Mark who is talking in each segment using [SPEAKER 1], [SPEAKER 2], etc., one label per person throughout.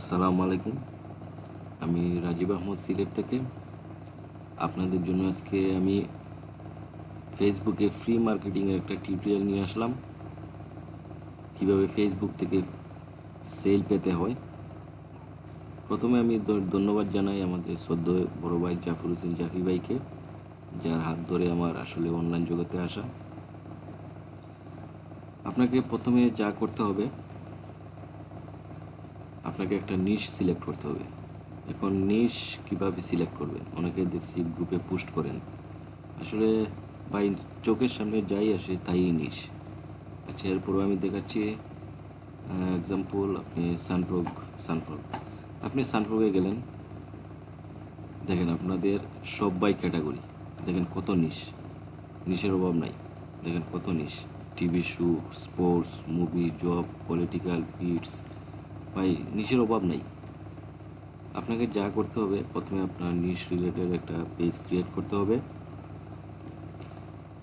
[SPEAKER 1] আসসালামু আলাইকুম আমি রাজীব আহমদ সিলেট থেকে আপনাদের জন্য আজকে আমি ফেসবুকে ফ্রি মার্কেটিংয়ের একটা টিউটোরিয়াল নিয়ে আসলাম কিভাবে ফেসবুক থেকে সেল পেতে হয় প্রথমে আমি ধন্যবাদ জানাই আমাদের সদ্য বড় ভাই জাফর হোসেন জাফি ভাইকে যার হাত ধরে আমার আসলে অনলাইন জগতে আসা আপনাকে প্রথমে যা করতে হবে আপনাকে একটা নিশ সিলেক্ট করতে হবে এখন নিশ কিভাবে সিলেক্ট করবেন অনেকে দেখছি গ্রুপে পোস্ট করেন আসলে বাই চোখের সামনে যাই আসে তাই নিশ আচ্ছা এরপরে আমি দেখাচ্ছি এক্সাম্পল আপনি সানপ্রোগ সানপ্রোগ আপনি সানপ্রোগে গেলেন দেখেন আপনাদের সব বাই ক্যাটাগরি দেখেন কত নিশ নিশের অভাব নাই দেখেন কত niche TV show sports movie job political it's ভাই নিশের অভাব নেই আপনাকে যা করতে হবে প্রথমে আপনার নিশ রিলেটেড একটা পেজ ক্রিয়েট করতে হবে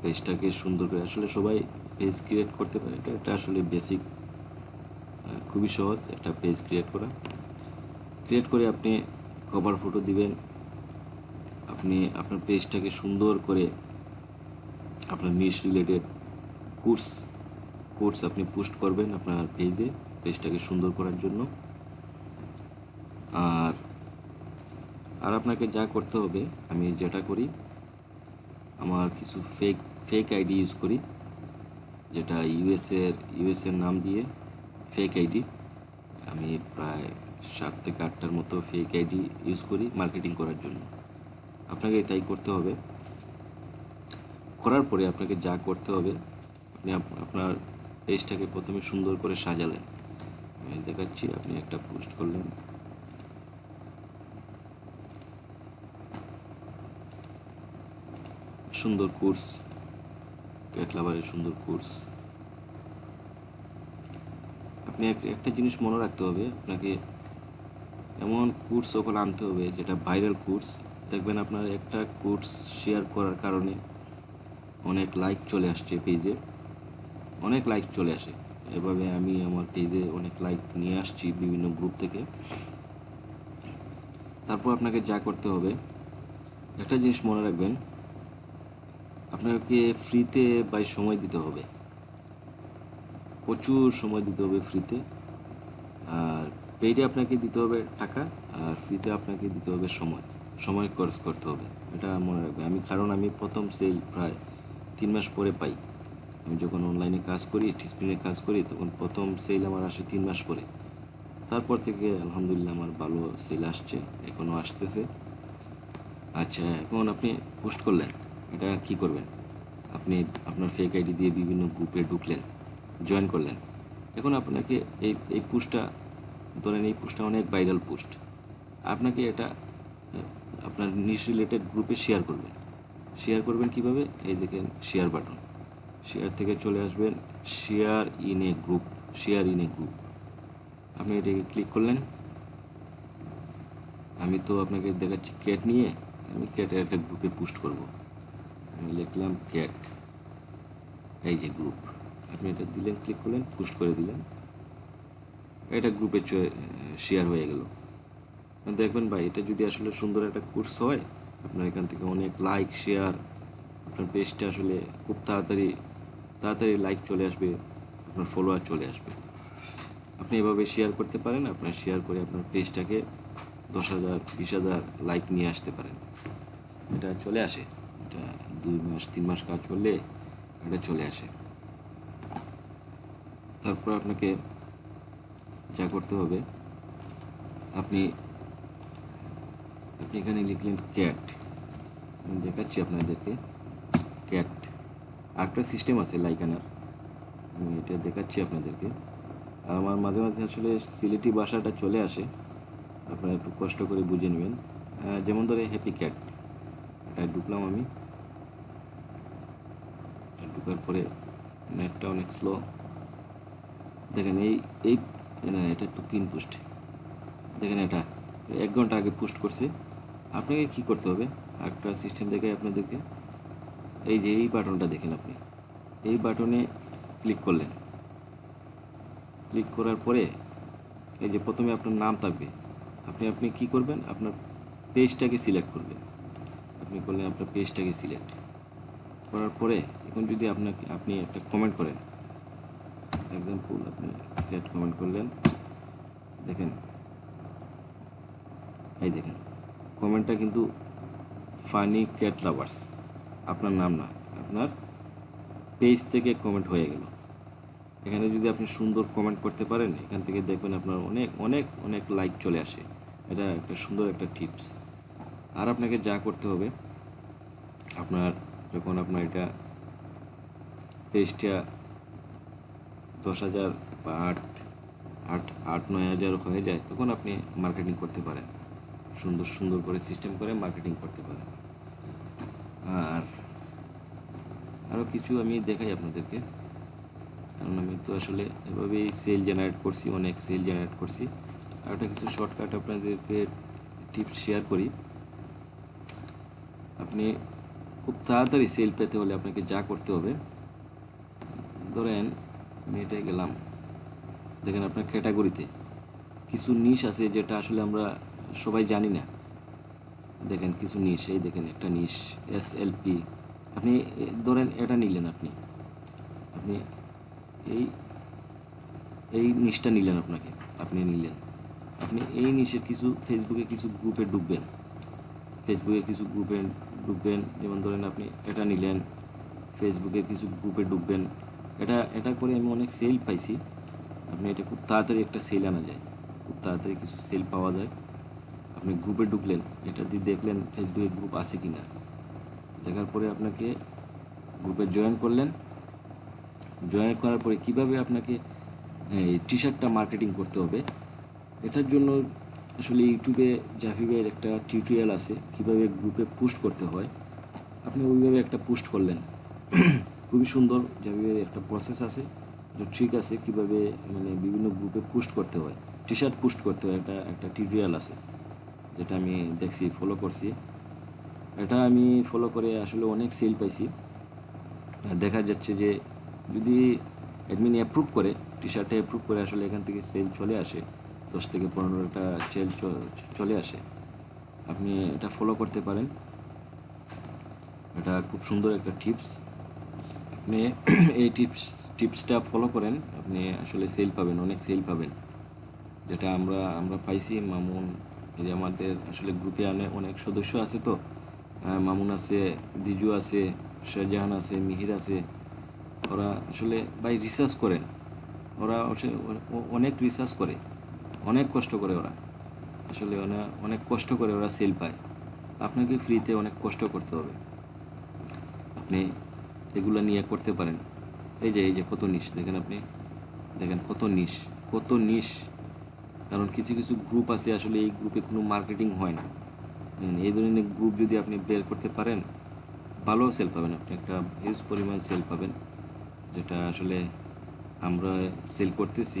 [SPEAKER 1] পেজটাকে সুন্দর করে আসলে সবাই পেজ ক্রিয়েট করতে পারে এটা একটা আসলে বেসিক খুবই সহজ একটা পেজ ক্রিয়েট করা ক্রিয়েট করে আপনি কভার ফটো দিবেন আপনি আপনার পেজটাকে সুন্দর করে আপনার নিশ রিলেটেড কোর্স কোর্স আপনি পোস্ট করবেন আপনার পেজে পেজটাকে সুন্দর করার জন্য আর আর আপনাকে যা করতে হবে আমি যেটা করি আমার কিছু ফেক ফেক আইডি ইউজ করি যেটা ইউএসের ইউএসের নাম দিয়ে ফেক আইডি আমি প্রায় সাত থেকে আটটার মতো ফেক আইডি ইউজ করি মার্কেটিং করার জন্য আপনাকে তাই করতে হবে করার পরে আপনাকে যা করতে হবে আপনি আপনার পেজটাকে প্রথমে সুন্দর করে সাজালেন দেখাচ্ছি আপনি একটা পোস্ট করলেন সুন্দর কোর্স ক্যাটলাভারের সুন্দর কোর্স আপনি একটা জিনিস মনে রাখতে হবে আপনাকে এমন কোর্স ওখানে আনতে হবে যেটা ভাইরাল কোর্স দেখবেন আপনার একটা কোর্স শেয়ার করার কারণে অনেক লাইক চলে আসছে পেজে অনেক লাইক চলে আসে এভাবে আমি আমার পেজে অনেক লাইক নিয়ে আসছি বিভিন্ন গ্রুপ থেকে তারপর আপনাকে যা করতে হবে একটা জিনিস মনে রাখবেন আপনাকে ফ্রিতে বাই সময় দিতে হবে প্রচুর সময় দিতে হবে ফ্রিতে আর পেইডে আপনাকে দিতে হবে টাকা আর ফ্রিতে আপনাকে দিতে হবে সময় সময় খরচ করতে হবে এটা মনে রাখবে আমি কারণ আমি প্রথম সেল প্রায় তিন মাস পরে পাই আমি যখন অনলাইনে কাজ করি ডিসপ্লে কাজ করি তখন প্রথম সেল আমার আসে তিন মাস পরে তারপর থেকে আলহামদুলিল্লাহ আমার ভালো সেল আসছে এখনও আসতেছে আচ্ছা এখন আপনি পোস্ট করলেন এটা কি করবেন আপনি আপনার ফেক আইডি দিয়ে বিভিন্ন গ্রুপে ঢুকলেন জয়েন করলেন এখন আপনাকে এই এই পোস্টটা ধরেন এই পোস্টটা অনেক ভাইরাল পোস্ট আপনাকে এটা আপনার নিজ রিলেটেড গ্রুপে শেয়ার করবেন শেয়ার করবেন কিভাবে এই দেখেন শেয়ার বাটন শেয়ার থেকে চলে আসবেন share in a group share in a group আপনি এটাকে ক্লিক করলেন আমি তো আপনাকে দেখাচ্ছি ক্যাট নিয়ে আমি ক্যাটের একটা গ্রুপে পোস্ট করব আমি লিখলাম ক্যাট এই যে গ্রুপ আপনি এটা দিলেন ক্লিক করলেন পোস্ট করে দিলেন এটা গ্রুপে শেয়ার হয়ে গেল দেখবেন ভাই এটা যদি আসলে সুন্দর একটা কোর্স হয় আপনার এখান থেকে অনেক লাইক শেয়ার আপনার পেজটা আসলে খুব তাড়াতাড়ি তাড়াতাড়ি লাইক চলে আসবে আপনার ফলোয়ার চলে আসবে আপনি এভাবে শেয়ার করতে পারেন আপনার শেয়ার করে আপনার পেজটাকে দশ হাজার বিশ হাজার লাইক নিয়ে আসতে পারেন এটা চলে আসে এটা দুই মাস তিন মাস কাজ করলে এটা চলে আসে তারপর আপনাকে যা করতে হবে আপনি আপনি এখানে লিখলেন ক্যাট আমি দেখাচ্ছি আপনাদেরকে ক্যাট একটা সিস্টেম আছে লাইকানার আমি এটা দেখাচ্ছি আপনাদেরকে আমার মাঝে মাঝে আসলে সিলেটি ভাষাটা চলে আসে আপনারা একটু কষ্ট করে বুঝে নেবেন যেমন ধরে হ্যাপি ক্যাট এটা ঢুকলাম আমি ঢুকার পরে নেটটা অনেক স্লো দেখেন এই এই না এটা তো পিন পোস্ট দেখেন এটা এক ঘন্টা আগে পোস্ট করছে আপনাকে কি করতে হবে একটা সিস্টেম দেখে আপনাদেরকে এই যে এই বাটনটা দেখেন আপনি এই বাটনে ক্লিক করলেন ক্লিক করার পরে এই যে প্রথমে আপনার নাম থাকবে আপনি আপনি কি করবেন আপনার পেজটাকে সিলেক্ট করবেন আপনি করলেন আপনার পেজটাকে সিলেক্ট করার পরে এখন যদি আপনাকে আপনি একটা কমেন্ট করেন এক্সাম্পল আপনি ক্রিয়েট কমেন্ট করলেন দেখেন এই দেখেন কমেন্টটা কিন্তু ফানি ক্যাট লাভার্স আপনার নাম না আপনার পেজ থেকে কমেন্ট হয়ে গেল এখানে যদি আপনি সুন্দর কমেন্ট করতে পারেন এখান থেকে দেখবেন আপনার অনেক অনেক অনেক লাইক চলে আসে এটা একটা সুন্দর একটা টিপস আর আপনাকে যা করতে হবে আপনার যখন আপনার এটা পেজটা দশ হাজার বা আট আট আট নয় হাজার হয়ে যায় তখন আপনি মার্কেটিং করতে পারেন সুন্দর সুন্দর করে সিস্টেম করে মার্কেটিং করতে পারেন আর আরও কিছু আমি দেখাই আপনাদেরকে কারণ আমি তো আসলে এভাবেই সেল জেনারেট করছি অনেক সেল জেনারেট করছি আর একটা কিছু শর্টকাট আপনাদেরকে টিপস শেয়ার করি আপনি খুব তাড়াতাড়ি সেল পেতে হলে আপনাকে যা করতে হবে ধরেন আমি এটাই গেলাম দেখেন আপনার ক্যাটাগরিতে কিছু নিশ আছে যেটা আসলে আমরা সবাই জানি না দেখেন কিছু নিশ এই দেখেন একটা নিশ এস এলপি আপনি ধরেন এটা নিলেন আপনি আপনি এই এই নিশটা নিলেন আপনাকে আপনি নিলেন আপনি এই নিশের কিছু ফেসবুকে কিছু গ্রুপে ডুববেন ফেসবুকে কিছু গ্রুপে ডুববেন যেমন ধরেন আপনি এটা নিলেন ফেসবুকে কিছু গ্রুপে ডুববেন এটা এটা করে আমি অনেক সেল পাইছি আপনি এটা খুব তাড়াতাড়ি একটা সেল আনা যায় খুব তাড়াতাড়ি কিছু সেল পাওয়া যায় আপনি গ্রুপে ঢুকলেন এটা দিয়ে দেখলেন ফেসবুকে গ্রুপ আছে কি না দেখার পরে আপনাকে গ্রুপে জয়েন করলেন জয়েন করার পরে কিভাবে আপনাকে টি শার্টটা মার্কেটিং করতে হবে এটার জন্য আসলে ইউটিউবে জাফিবের একটা টিউটোরিয়াল আছে কিভাবে গ্রুপে পোস্ট করতে হয় আপনি ওইভাবে একটা পোস্ট করলেন খুবই সুন্দর জাফিবের একটা প্রসেস আছে একটা ট্রিক আছে কিভাবে মানে বিভিন্ন গ্রুপে পোস্ট করতে হয় টি শার্ট পোস্ট করতে হয় একটা একটা টিউটোরিয়াল আছে যেটা আমি দেখছি ফলো করছি এটা আমি ফলো করে আসলে অনেক সেল পাইছি দেখা যাচ্ছে যে যদি অ্যাডমিন অ্যাপ্রুভ করে টি শার্টে অ্যাপ্রুভ করে আসলে এখান থেকে সেল চলে আসে দশ থেকে পনেরোটা সেল চলে আসে আপনি এটা ফলো করতে পারেন এটা খুব সুন্দর একটা টিপস আপনি এই টিপস টিপসটা ফলো করেন আপনি আসলে সেল পাবেন অনেক সেল পাবেন যেটা আমরা আমরা পাইছি মামুন এই যে আমাদের আসলে গ্রুপে আনে অনেক সদস্য আছে তো মামুন আছে দিজু আছে শাহজাহান আছে মিহির আছে ওরা আসলে ভাই রিসার্চ করেন ওরা অনেক রিসার্চ করে অনেক কষ্ট করে ওরা আসলে ওরা অনেক কষ্ট করে ওরা সেল পায় আপনাকে ফ্রিতে অনেক কষ্ট করতে হবে আপনি এগুলো নিয়ে করতে পারেন এই যে এই যে কত নিশ দেখেন আপনি দেখেন কত নিশ কত নিশ কারণ কিছু কিছু গ্রুপ আছে আসলে এই গ্রুপে কোনো মার্কেটিং হয় না এই ধরনের গ্রুপ যদি আপনি বের করতে পারেন ভালো সেল পাবেন আপনি একটা হিউজ পরিমাণ সেল পাবেন যেটা আসলে আমরা সেল করতেছি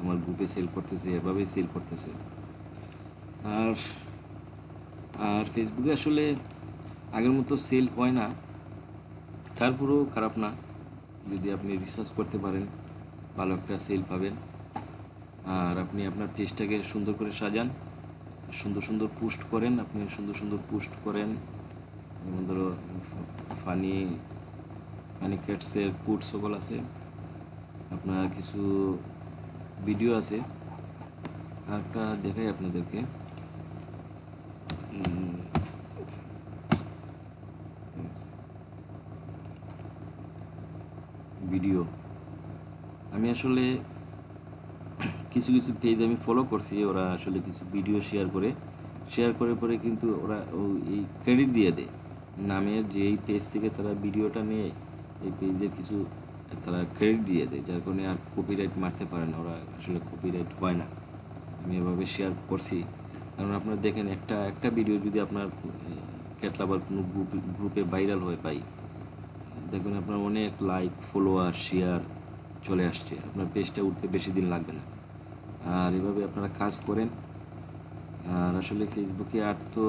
[SPEAKER 1] আমার গ্রুপে সেল করতেছি এভাবেই সেল করতেছে আর আর ফেসবুকে আসলে আগের মতো সেল হয় না তারপরেও খারাপ না যদি আপনি রিসার্চ করতে পারেন ভালো একটা সেল পাবেন আর আপনি আপনার পেজটাকে সুন্দর করে সাজান সুন্দর সুন্দর পোস্ট করেন আপনি সুন্দর সুন্দর পোস্ট করেন যেমন ধরো ফানি ফানি ক্যাটসের কোট সকল আছে আপনার কিছু ভিডিও আছে একটা দেখাই আপনাদেরকে ভিডিও আমি আসলে কিছু কিছু পেজ আমি ফলো করছি ওরা আসলে কিছু ভিডিও শেয়ার করে শেয়ার করে পরে কিন্তু ওরা এই ক্রেডিট দিয়ে দেয় নামের যে এই পেজ থেকে তারা ভিডিওটা নিয়ে এই পেজের কিছু তারা ক্রেডিট দিয়ে দেয় যার কারণে আর কপিরাইট মারতে পারে না ওরা আসলে কপিরাইট হয় না আমি এভাবে শেয়ার করছি কারণ আপনারা দেখেন একটা একটা ভিডিও যদি আপনার ক্যাটলাবার কোনো গ্রুপে গ্রুপে ভাইরাল হয়ে পাই দেখবেন আপনার অনেক লাইক ফলোয়ার শেয়ার চলে আসছে আপনার পেজটা উঠতে বেশি দিন লাগবে না আর এভাবে আপনারা কাজ করেন আর আসলে ফেসবুকে আর তো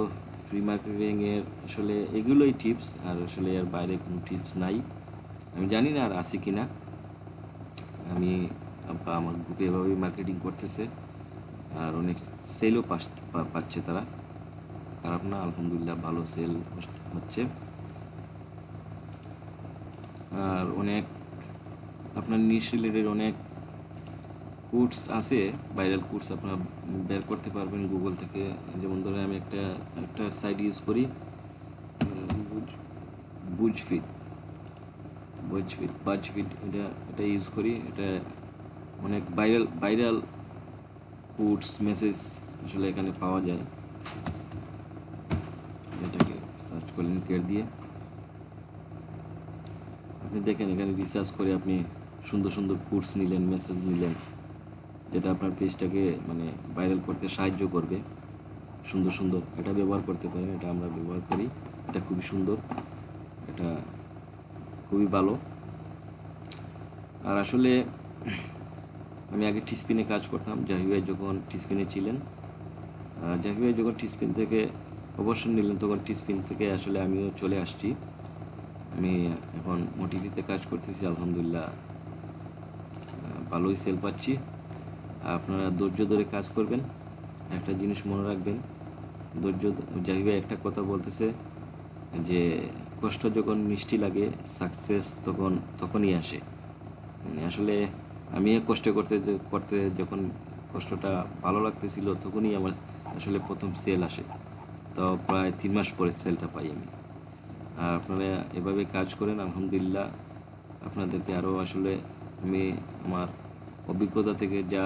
[SPEAKER 1] ফ্রি মার্কেটিংয়ের আসলে এগুলোই টিপস আর আসলে এর বাইরে কোনো টিপস নাই আমি জানি না আর আছে কি না আমি আমার গ্রুপে এভাবেই মার্কেটিং করতেছে আর অনেক সেলও পাচ্ছে তারা খারাপ না আলহামদুলিল্লাহ ভালো সেল হচ্ছে আর অনেক আপনার নিউজ রিলেটেড অনেক কোর্স আছে ভাইরাল কোর্স আপনারা বের করতে পারবেন গুগল থেকে যেমন ধরে আমি একটা একটা সাইট ইউজ করি বুজফিট বুজফিট বাজফিট এটা এটা ইউজ করি এটা অনেক ভাইরাল ভাইরাল কোর্স মেসেজ আসলে এখানে পাওয়া যায় এটাকে সার্চ করলেন কেয়ার দিয়ে আপনি দেখেন এখানে রিসার্চ করে আপনি সুন্দর সুন্দর কোর্স নিলেন মেসেজ নিলেন যেটা আপনার পেজটাকে মানে ভাইরাল করতে সাহায্য করবে সুন্দর সুন্দর এটা ব্যবহার করতে পারেন এটা আমরা ব্যবহার করি এটা খুবই সুন্দর এটা খুবই ভালো আর আসলে আমি আগে টিসপিনে কাজ করতাম জাহিভাই যখন টিসপিনে ছিলেন জাহিভাই যখন টিসপিন থেকে অবসর নিলেন তখন টিসপিন থেকে আসলে আমিও চলে আসছি আমি এখন মোটিভিতে কাজ করতেছি আলহামদুলিল্লাহ ভালোই সেল পাচ্ছি আপনারা ধৈর্য ধরে কাজ করবেন একটা জিনিস মনে রাখবেন ধৈর্য জাহিবা একটা কথা বলতেছে যে কষ্ট যখন মিষ্টি লাগে সাকসেস তখন তখনই আসে মানে আসলে আমি কষ্ট করতে করতে যখন কষ্টটা ভালো লাগতেছিল তখনই আমার আসলে প্রথম সেল আসে তো প্রায় তিন মাস পরে সেলটা পাই আমি আর আপনারা এভাবে কাজ করেন আলহামদুলিল্লাহ আপনাদেরকে আরও আসলে আমি আমার অভিজ্ঞতা থেকে যা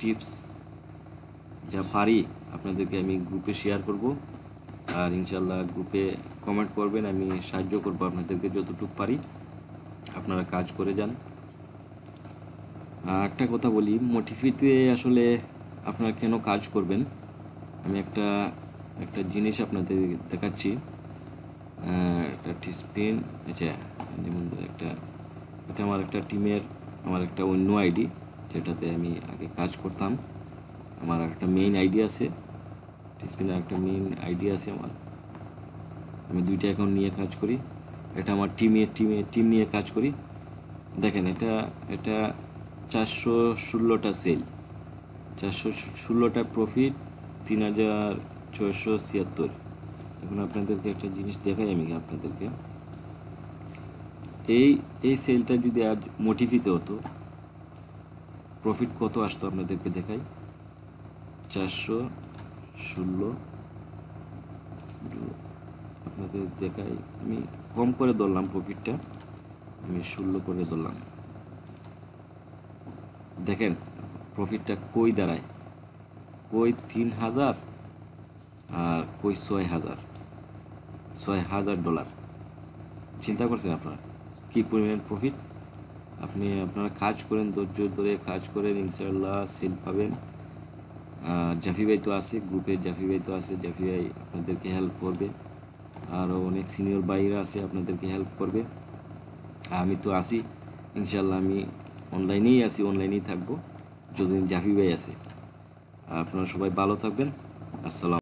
[SPEAKER 1] টিপস যা পারি আপনাদেরকে আমি গ্রুপে শেয়ার করব আর ইনশাল্লাহ গ্রুপে কমেন্ট করবেন আমি সাহায্য করব আপনাদেরকে যতটুকু পারি আপনারা কাজ করে যান আর একটা কথা বলি মোটিফিতে আসলে আপনারা কেন কাজ করবেন আমি একটা একটা জিনিস আপনাদের দেখাচ্ছি একটা টিসপিন আচ্ছা যেমন একটা এটা আমার একটা টিমের আমার একটা অন্য আইডি যেটাতে আমি আগে কাজ করতাম আমার একটা মেইন আইডিয়া আছে ডিসপ্লের একটা মেইন আইডিয়া আছে আমার আমি দুইটা অ্যাকাউন্ট নিয়ে কাজ করি এটা আমার টিমের টিমে টিম নিয়ে কাজ করি দেখেন এটা এটা চারশো ষোলোটা সেল চারশো ষোলোটা প্রফিট তিন হাজার ছয়শো ছিয়াত্তর এখন আপনাদেরকে একটা জিনিস দেখাই আমি আপনাদেরকে এই এই সেলটা যদি আজ মোটিফিতে হতো প্রফিট কত আসতো আপনাদেরকে দেখাই চারশো ষোলো আপনাদের দেখাই আমি কম করে ধরলাম প্রফিটটা আমি ষোলো করে ধরলাম দেখেন প্রফিটটা কই দাঁড়ায় কই তিন হাজার আর কই ছয় হাজার ছয় হাজার ডলার চিন্তা করছেন আপনারা কী পরিমাণ প্রফিট আপনি আপনারা কাজ করেন ধৈর্য ধরে কাজ করেন ইনশাআল্লাহ সেল পাবেন জাফি ভাই তো আছে গ্রুপে জাফি ভাই তো আছে জাফি ভাই আপনাদেরকে হেল্প করবে আরও অনেক সিনিয়র বাইরা আছে আপনাদেরকে হেল্প করবে আমি তো আছি ইনশাল্লাহ আমি অনলাইনেই আছি অনলাইনেই থাকবো যতদিন জাফি ভাই আছে আপনারা সবাই ভালো থাকবেন আসসালাম